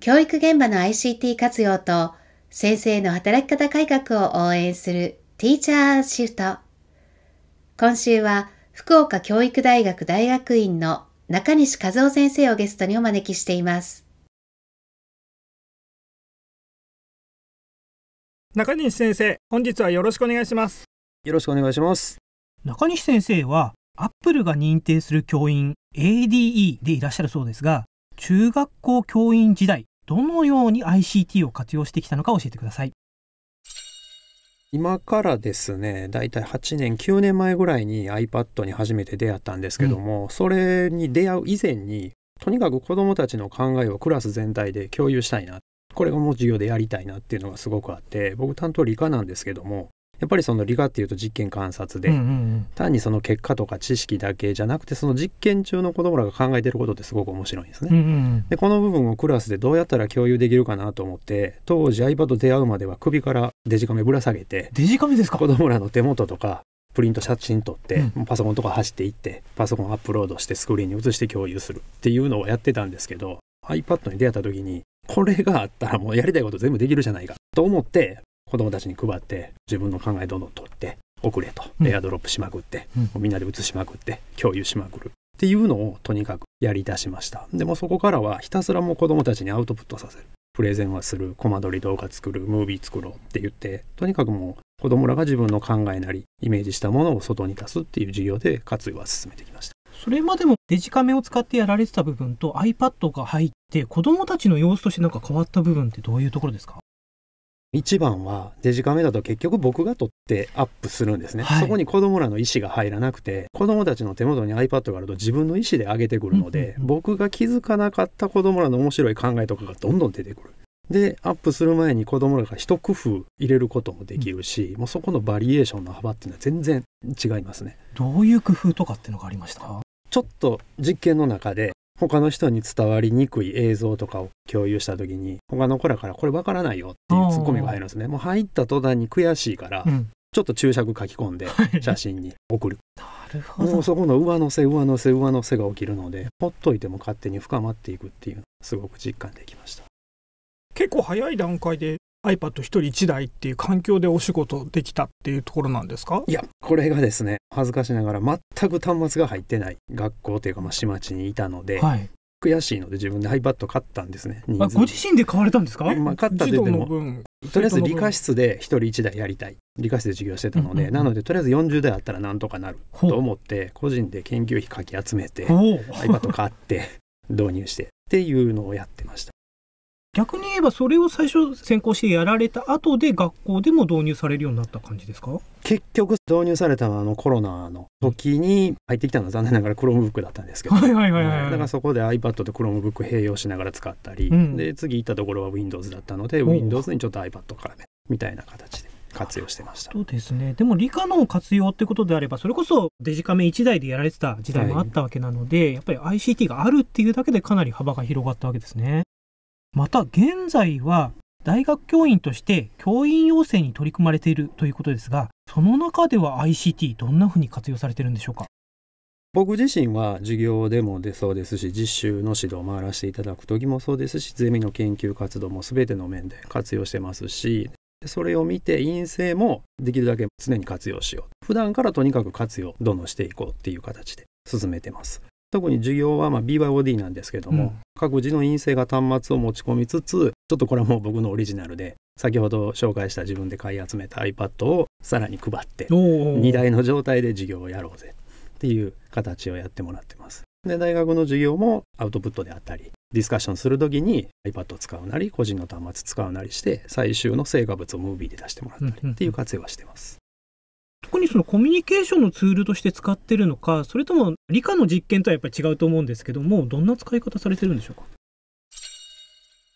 教育現場の ICT 活用と先生の働き方改革を応援するティーチャーシフト。今週は福岡教育大学大学院の中西和夫先生をゲストにお招きしています。中西先生、本日はよろしくお願いします。よろしくお願いします。中西先生は、アップルが認定する教員 ADE でいらっしゃるそうですが、中学校教員時代、どのように ICT を活用してきたのか教えてください。今からですね、だいたい8年、9年前ぐらいに iPad に初めて出会ったんですけども、うん、それに出会う以前に、とにかく子どもたちの考えをクラス全体で共有したいな。これがもう授業でやりたいなっていうのがすごくあって、僕担当理科なんですけども、やっぱりその理科っていうと実験観察で、単にその結果とか知識だけじゃなくてその実験中の子どもらが考えてることってすごく面白いんですね。でこの部分をクラスでどうやったら共有できるかなと思って当時 iPad 出会うまでは首からデジカメぶら下げてデジカメですか子どもらの手元とかプリント写真撮って、うん、パソコンとか走っていってパソコンアップロードしてスクリーンに映して共有するっていうのをやってたんですけど iPad に出会った時にこれがあったらもうやりたいこと全部できるじゃないかと思って子供たちに配って自分の考えどんどん取って送れとエアドロップしまくって、うん、みんなで写しまくって共有しまくるっていうのをとにかくやりだしましたでもそこからはひたすらもう子供たちにアウトプットさせるプレゼンはするコマ撮り動画作るムービー作ろうって言ってとにかくもう子供らが自分の考えなりイメージしたものを外に出すっていう授業で活用は進めてきましたそれまでもデジカメを使ってやられてた部分と iPad が入って子供たちの様子としてなんか変わった部分ってどういうところですか一番はデジカメだと結局僕が撮ってアップするんですね、はい、そこに子供らの意思が入らなくて子供たちの手元に iPad があると自分の意思で上げてくるので、僕が気づかなかった子供らの面白い考えとかがどんどん出てくるでアップする前に子供らが一工夫入れることもできるし、うん、もうそこのバリエーションの幅っていうのは全然違いますねどういう工夫とかっていうのがありましたちょっと実験の中で他の人に伝わりにくい映像とかを共有した時に他の子らからこれわからないよっていうツッコミが入るんですねもう入った途端に悔しいから、うん、ちょっと注釈書き込んで 写真に送るなるほどもうそこの上乗せ上乗せ上乗せが起きるのでほっといても勝手に深まっていくっていうすごく実感できました結構早い段階で iPad 一人一台っていう環境でお仕事できたっていうところなんですかいやこれがですね恥ずかしながら全く端末が入ってない学校というかまあ市町にいたので、はい、悔しいので自分で iPad 買ったんですね。ご自身で買われたんですか、まあ、買ったででもとりあえず理科室で一人一台やりたい理科室で授業してたので、うんうんうん、なのでとりあえず40台あったらなんとかなると思って個人で研究費かき集めて iPad 買って導入してっていうのをやってました。逆に言えばそれを最初先行してやられた後で学校でも導入されるようになった感じですか結局導入されたのはあのコロナの時に入ってきたのは残念ながら Chromebook だったんですけど、はいはいはいだからそこで iPad と Chromebook 併用しながら使ったり、うん、で次行ったところは Windows だったので Windows にちょっと iPad からねみたいな形で。活用してましたそうですねでも理科の活用ってことであればそれこそデジカメ1台でやられてた時代もあったわけなので、はい、やっぱり ICT があるっていうだけでかなり幅が広がったわけですねまた現在は大学教員として教員養成に取り組まれているということですがその中では ICT どんなふうに活用されてるんでしょうか僕自身は授業でも出そうですし実習の指導を回らせていただく時もそうですしゼミの研究活動も全ての面で活用してますしそれを見て陰性もできるだけ常に活用しよう普段からとにかく活用どんどんしていこうっていう形で進めてます特に授業はまあ BYOD なんですけども、うん、各自の院生が端末を持ち込みつつちょっとこれはもう僕のオリジナルで先ほど紹介した自分で買い集めた iPad をさらに配って2台の状態で授業をやろうぜっていう形をやってもらってます。で大学の授業もアウトプットであったりディスカッションするときに iPad を使うなり個人の端末使うなりして最終の成果物をムービーで出してもらったりっていう活用はしてます。にそのコミュニケーションのツールとして使ってるのかそれとも理科の実験とはやっぱり違うと思うんですけどもどんな使い方されてるんでしょうか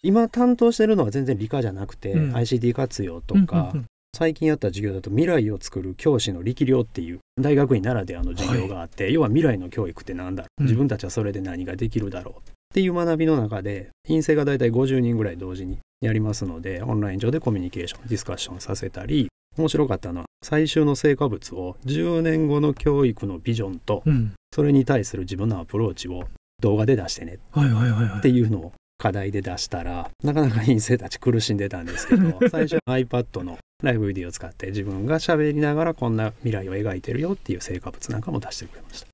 今担当してるのは全然理科じゃなくて、うん、ICD 活用とか、最近やった授業だと未来を作る教師の力量っていう大学院ならではの授業があって、はい、要は未来の教育って何だろう、うん、自分たちはそれで何ができるだろうっていう学びの中で院生が大体50人ぐらい同時にやりますのでオンライン上でコミュニケーションディスカッションさせたり面白かったのは最終の成果物を10年後の教育のビジョンと、うん、それに対する自分のアプローチを動画で出してねっていうのを課題で出したらなかなか院生たち苦しんでたんですけど 最初 iPad のライブビデオを使って自分が喋りながらこんな未来を描いてるよっていう成果物なんかも出してくれました。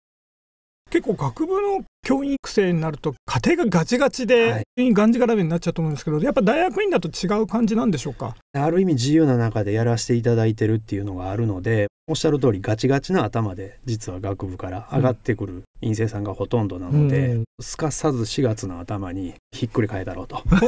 結構学部の教員育成になると家庭がガチガチで、はい、がんじがらめになっちゃうと思うんですけどやっぱ大学院だと違う感じなんでしょうかある意味自由な中でやらせていただいてるっていうのがあるのでおっしゃる通りガチガチな頭で実は学部から上がってくる院生さんがほとんどなので、うん、すかさず4月の頭にひっくり返だろうと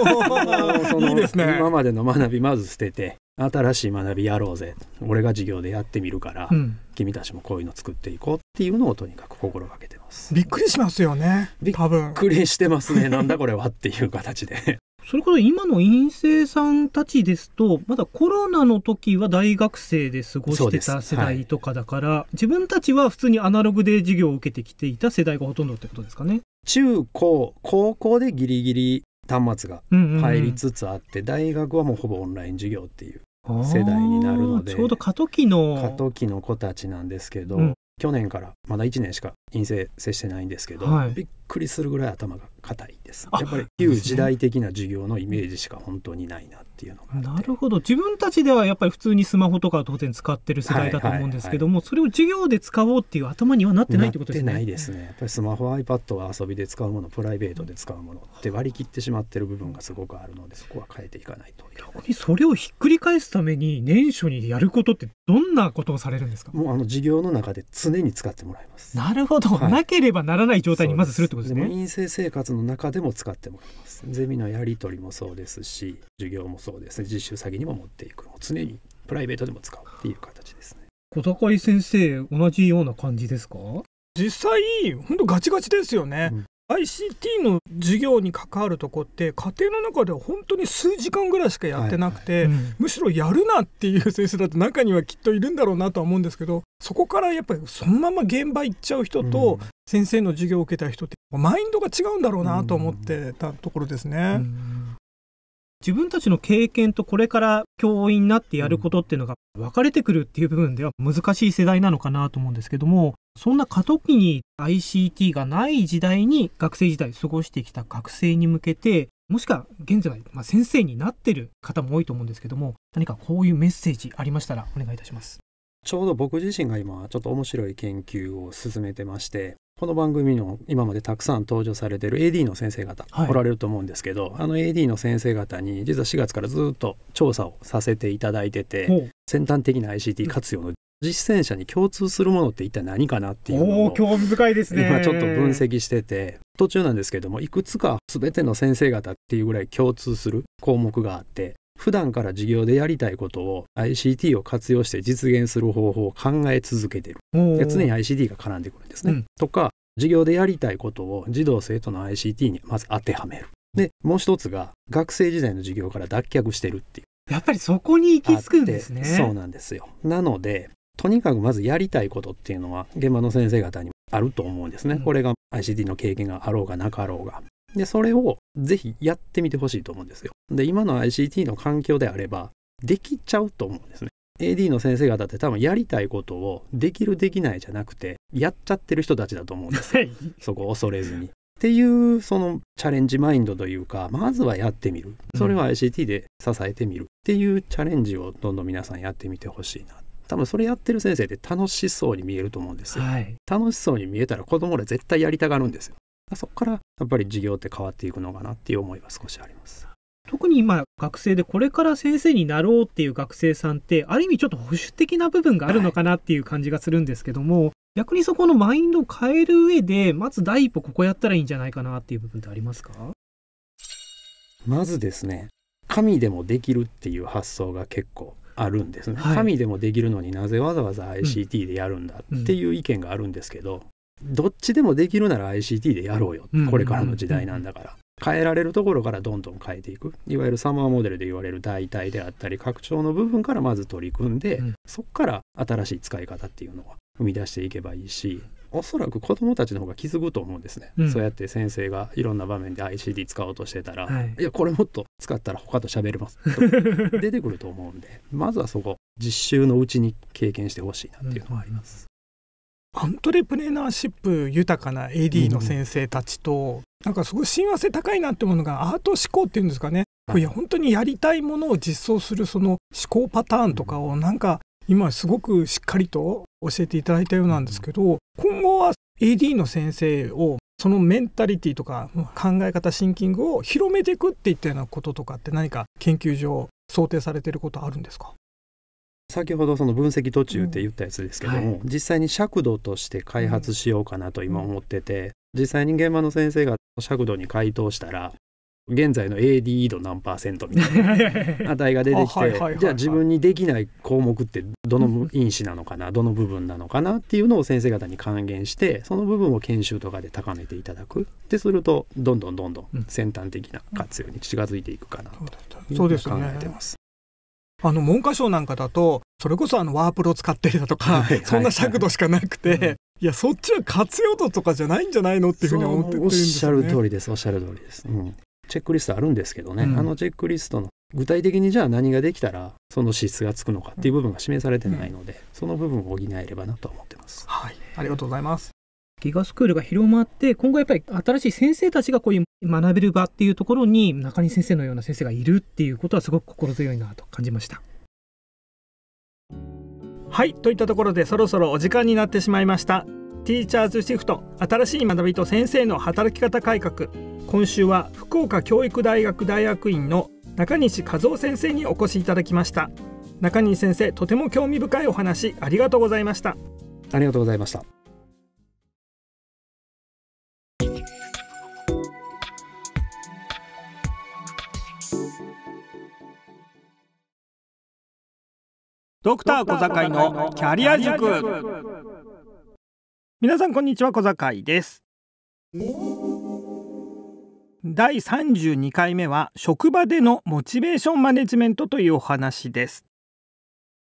そいいです、ね、今までの学びまず捨てて新しい学びやろうぜ俺が授業でやってみるから、うん、君たちもこういうの作っていこうっていうのをとにかく心がけてますびっくりしますよねびっくりしてますね なんだこれはっていう形でそれこそ今の院生さんたちですとまだコロナの時は大学生で過ごしてた世代とかだから、はい、自分たちは普通にアナログで授業を受けてきていた世代がほとんどってことですかね中高高校でギリギリ端末が入りつつあって、うんうんうん、大学はもうほぼオンライン授業っていう世代になるのでちょうど過渡期の過渡期の子たちなんですけど、うん、去年からまだ1年しか陰性接してないんですけど、はい、びっくりするぐらい頭が硬いですやっぱり旧時代的な授業のイメージしか本当にないなっていうのがなるほど自分たちではやっぱり普通にスマホとかは当然使ってる世代だと思うんですけども、それを授業で使おうっていう頭にはなってないってことですねないですねやっぱりスマホ iPad は遊びで使うものプライベートで使うものって割り切ってしまってる部分がすごくあるのでそこは変えていかないと逆にそれをひっくり返すために年初にやることってどんなことをされるんですかもうあの授業の中で常に使ってもらいますなるほど、はい、なければならない状態にまずするってことですね陰性生活の中でも使ってもらいますゼミのやり取りもそうですし授業もそうですね実習先にも持っていく常にプライベートでも使うっていう形ですね小高井先生同じような感じですか実際本当ガチガチですよね、うん、ICT の授業に関わるとこって家庭の中では本当に数時間ぐらいしかやってなくて、はいはいうん、むしろやるなっていう先生だって中にはきっといるんだろうなとは思うんですけどそこからやっぱりそのまま現場行っちゃう人と先生の授業を受けた人ってマインドが違うんだろうなと思ってたところですね。うんうん自分たちの経験とこれから教員になってやることっていうのが分かれてくるっていう部分では難しい世代なのかなと思うんですけども、そんな過渡期に ICT がない時代に学生時代過ごしてきた学生に向けて、もしくは現在、まあ、先生になってる方も多いと思うんですけども、何かこういうメッセージありましたらお願いいたします。ちょうど僕自身が今ちょっと面白い研究を進めてましてこの番組の今までたくさん登場されてる AD の先生方、はい、おられると思うんですけどあの AD の先生方に実は4月からずっと調査をさせていただいてて先端的な ICT 活用の実践者に共通するものって一体何かなっていうのを興味深いですね今ちょっと分析してて途中なんですけどもいくつか全ての先生方っていうぐらい共通する項目があって普段から授業でやりたいことを ICT を活用して実現する方法を考え続けてる。常に ICT が絡んでくるんですね。うん、とか、授業でやりたいことを児童生徒の ICT にまず当てはめる。で、もう一つが学生時代の授業から脱却してるっていう。やっぱりそこに行き着くんですね。そうなんですよ。なので、とにかくまずやりたいことっていうのは現場の先生方にあると思うんですね。これが ICT の経験があろうがなかろうが。で、それをぜひやってみてほしいと思うんですよ。で、今の ICT の環境であれば、できちゃうと思うんですね。AD の先生方って多分やりたいことをできるできないじゃなくて、やっちゃってる人たちだと思うんですよ。そこを恐れずに。っていうそのチャレンジマインドというかまずはやってみるそれは ICT で支えてみるっていうチャレンジをどんどん皆さんやってみてほしいな多分それやってる先生って楽しそうに見えると思うんですよ、はい、楽しそうに見えたら子供ら絶対やりたがるんですよそこからやっぱり授業って変わっていくのかなっていう思いは少しあります。特に今学生でこれから先生になろうっていう学生さんってある意味ちょっと保守的な部分があるのかなっていう感じがするんですけども、はい、逆にそこのマインドを変える上でまず第一歩ここやったらいいんじゃないかなっていう部分ってありますかまずですね神でもできるっていう発想が結構あるんですね、はい、神でもできるのになぜわざわざ ICT でやるんだっていう意見があるんですけど、どっちでもできるなら ICT でやろうよ、これからの時代なんだから。変えられるところからどんどん変えていくいわゆるサマーモデルで言われる代替であったり拡張の部分からまず取り組んで、そこから新しい使い方っていうのは生み出していけばいいしおそらく子どもたちの方が気づくと思うんですね、うん、そうやって先生がいろんな場面で i c t 使おうとしてたら、はい、いやこれもっと使ったら他と喋れます 出てくると思うんでまずはそこ実習のうちに経験してほしいなっていうのはあります。アントレプレナーシップ豊かな AD の先生たちと、なんかすごい親和性高いなってものがアート思考っていうんですかねいや本当にやりたいものを実装するその思考パターンとかをなんか今すごくしっかりと教えていただいたようなんですけど今後は AD の先生をそのメンタリティとか考え方シンキングを広めていくっていったようなこととかって何か研究上想定されていることあるんですか先ほどその分析途中って言ったやつですけども、うんはい、実際に尺度として開発しようかなと今思ってて、実際に現場の先生が尺度に回答したら現在の ADE 度何パーセントみたいな 値が出てきてじゃあ自分にできない項目ってどの因子なのかなどの部分なのかなっていうのを先生方に還元してその部分を研修とかで高めていただくってするとどんどんどんどん先端的な活用に近づいていくかなと考えてます。あの文科省なんかだとそれこそあのワープロ使ってるだとか、そんな尺度しかなくて、いやそっちは活用度とかじゃないんじゃないのっていうふうに思ってるんです、ね、おっしゃる通りですおっしゃる通りです、うん、チェックリストあるんですけどね、うん、あのチェックリストの具体的にじゃあ何ができたらその資質がつくのかっていう部分が示されてないので、うん、その部分を補えればなと思ってます、はいありがとうございますギガスクールが広まって、今後やっぱり新しい先生たちがこういう学べる場っていうところに、中西先生のような先生がいるっていうことはすごく心強いなと感じました。はい、といったところでそろそろお時間になってしまいました。ティーチャーズシフト新しい学びと先生の働き方改革今週は福岡教育大学大学院の中西和夫先生にお越しいただきました中西先生とても興味深いお話ありがとうございましたありがとうございましたドクター小坂井のキャリア塾皆さんこんにちは小坂井です第32回目は職場でのモチベーションマネジメントというお話です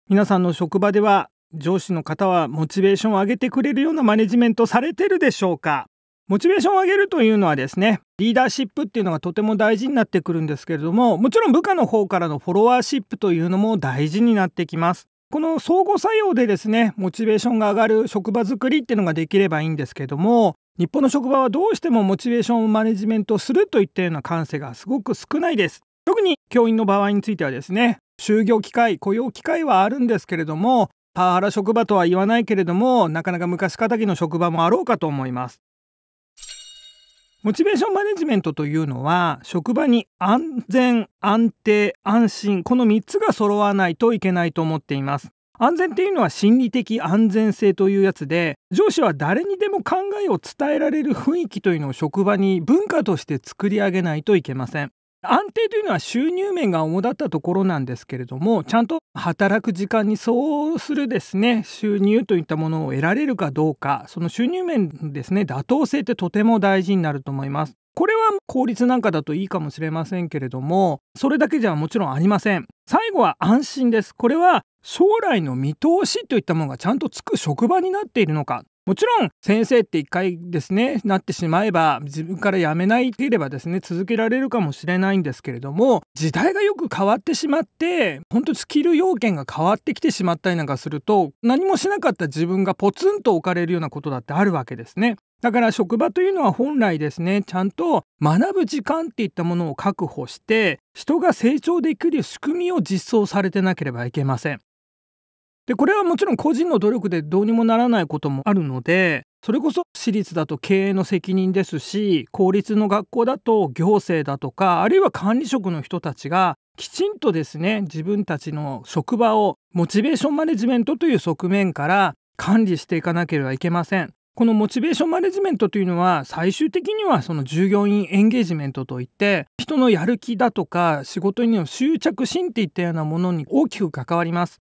皆さんの職場では上司の方はモチベーションを上げてくれるようなマネジメントされてるでしょうかモチベーションを上げるというのはですねリーダーシップっていうのがとても大事になってくるんですけれどももちろん部下の方からのフォロワーシップというのも大事になってきますこの相互作用でですねモチベーションが上がる職場づくりっていうのができればいいんですけども日本の職場はどうしてもモチベーションをマネジメントするといったような感性がすごく少ないです特に教員の場合についてはですね就業機会雇用機会はあるんですけれどもパワハラ職場とは言わないけれどもなかなか昔かたぎの職場もあろうかと思いますモチベーションマネジメントというのは職場に安全安定安心この3つが揃わないといけないと思っています安全っていうのは心理的安全性というやつで上司は誰にでも考えを伝えられる雰囲気というのを職場に文化として作り上げないといけません安定というのは収入面が主だったところなんですけれどもちゃんと働く時間にそうするですね収入といったものを得られるかどうかその収入面ですね妥当性ってとても大事になると思います。これは効率なんかだといいかもしれませんけれどもそれだけじゃもちろんありません。最後は安心です。これは将来の見通しといったものがちゃんとつく職場になっているのかもちろん先生って一回ですねなってしまえば自分からやめないければですね続けられるかもしれないんですけれども時代がよく変わってしまってほんとスキル要件が変わってきてしまったりなんかすると何もしなかった自分がポツンと置かれるようなことだってあるわけですね。だから職場というのは本来ですねちゃんと学ぶ時間っていったものを確保して人が成長できる仕組みを実装されてなければいけません。でこれはもちろん個人の努力でどうにもならないこともあるのでそれこそ私立だと経営の責任ですし公立の学校だと行政だとかあるいは管理職の人たちがきちんとですね自分たちの職場をモチベーションマネジメントという側面から管理していかなければいけません。このモチベーションマネジメントというのは最終的にはその従業員エンゲージメントといって人のやる気だとか仕事にの執着心っていったようなものに大きく関わります。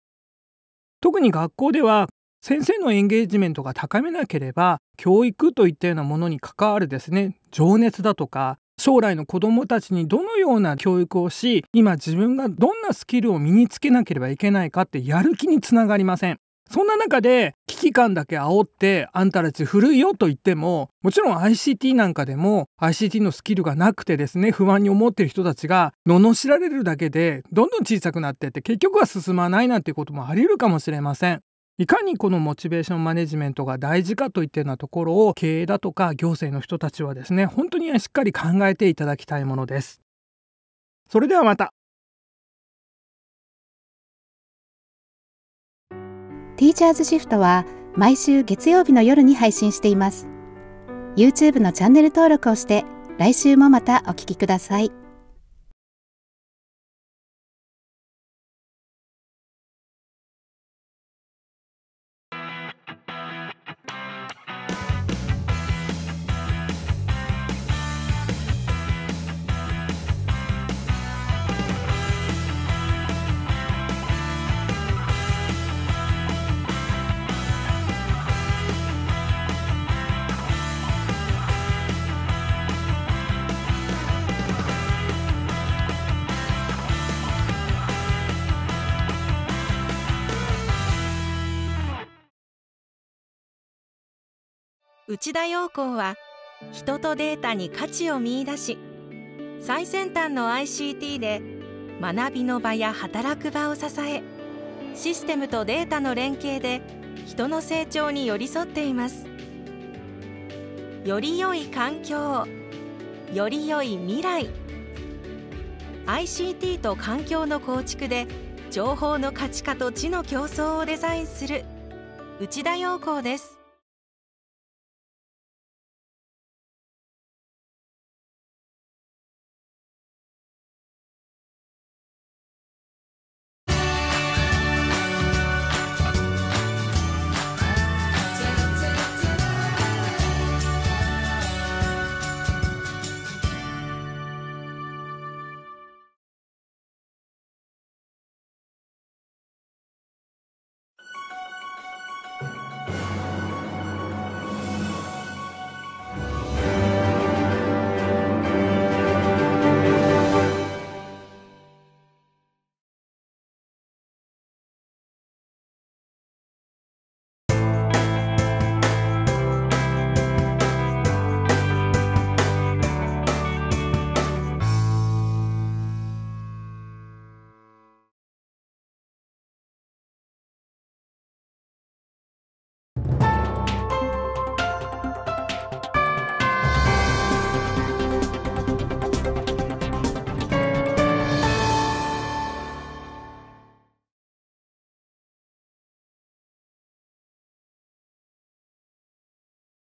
特に学校では先生のエンゲージメントが高めなければ教育といったようなものに関わるですね情熱だとか将来の子どもたちにどのような教育をし今自分がどんなスキルを身につけなければいけないかってやる気につながりませんそんな中で危機感だけ煽ってあんたたち古いよと言ってももちろん ICT なんかでも ICT のスキルがなくてですね不安に思ってる人たちが罵られるだけでどんどん小さくなってって結局は進まないなんていうこともあり得るかもしれません。いかにこのモチベーションマネジメントが大事かといったようなところを経営だとか行政の人たちはですね本当にしっかり考えていただきたいものです。それではまた。ティーチャーズシフトは毎週月曜日の夜に配信しています。YouTube のチャンネル登録をして来週もまたお聴きください。内田陽光は人とデータに価値を見いだし最先端の ICT で学びの場や働く場を支えシステムとデータの連携で人の成長に寄り添っていますより良い環境より良い未来 ICT と環境の構築で情報の価値化と知の競争をデザインする内田陽光です